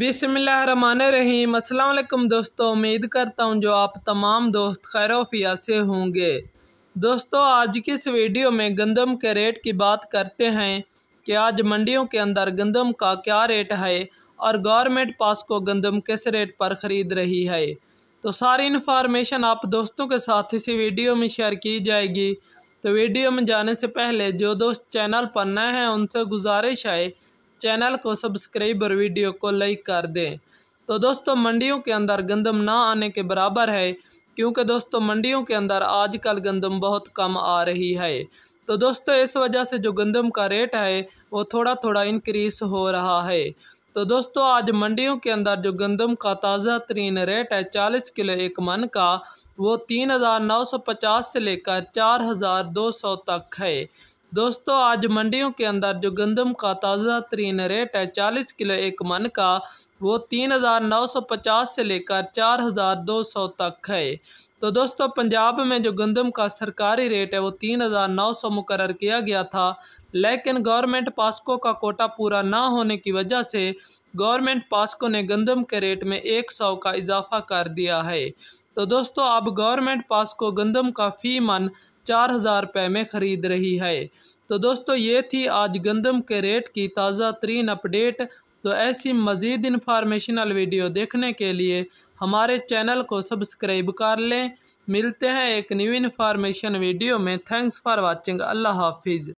बिसमीम अल्लाम दोस्तों उम्मीद करता हूँ जो आप तमाम दोस्त खैरोफिया से होंगे दोस्तों आज की इस वीडियो में गंदम के रेट की बात करते हैं कि आज मंडियों के अंदर गंदम का क्या रेट है और गवर्नमेंट पास को गंदम किस रेट पर ख़रीद रही है तो सारी इन्फॉर्मेशन आप दोस्तों के साथ इसी वीडियो में शेयर की जाएगी तो वीडियो में जाने से पहले जो दोस्त चैनल पर नए हैं उनसे गुजारिश है चैनल को सब्सक्राइब और वीडियो को लाइक कर दें तो दोस्तों मंडियों के अंदर गंदम ना आने के बराबर है क्योंकि दोस्तों मंडियों के अंदर आजकल गंदम बहुत कम आ रही है तो दोस्तों इस वजह से जो गंदम का रेट है वो थोड़ा थोड़ा इंक्रीज हो रहा है तो दोस्तों आज मंडियों के अंदर जो गंदम का ताज़ा तरीन रेट है चालीस किलो एक मन का वो तीन हज़ार नौ सौ पचास से लेकर चार हज़ार दो सौ तक है दोस्तों आज मंडियों के अंदर जो गंदम का ताज़ा तरीन रेट है चालीस किलो एक मन का वो तीन हज़ार नौ सौ पचास से लेकर चार हज़ार दो सौ तक है तो दोस्तों पंजाब में जो गंदम का सरकारी रेट है वो तीन हज़ार नौ सौ मुकर किया गया था लेकिन गवर्नमेंट पास्को का कोटा पूरा ना होने की वजह से गवर्नमेंट पास्को ने गंदम के रेट में एक सौ का इजाफा कर दिया है तो दोस्तों अब गवर्नमेंट पास्को गंदम का फ़ी मन चार हज़ार रुपये में ख़रीद रही है तो दोस्तों ये थी आज गंदम के रेट की ताज़ा तरीन अपडेट तो ऐसी मज़ीद इन्फॉर्मेशनल वीडियो देखने के लिए हमारे चैनल को सब्सक्राइब कर लें मिलते हैं एक न्यू इन्फॉर्मेशन वीडियो में थैंक्स फॉर वॉचिंग अल्लाह हाफिज़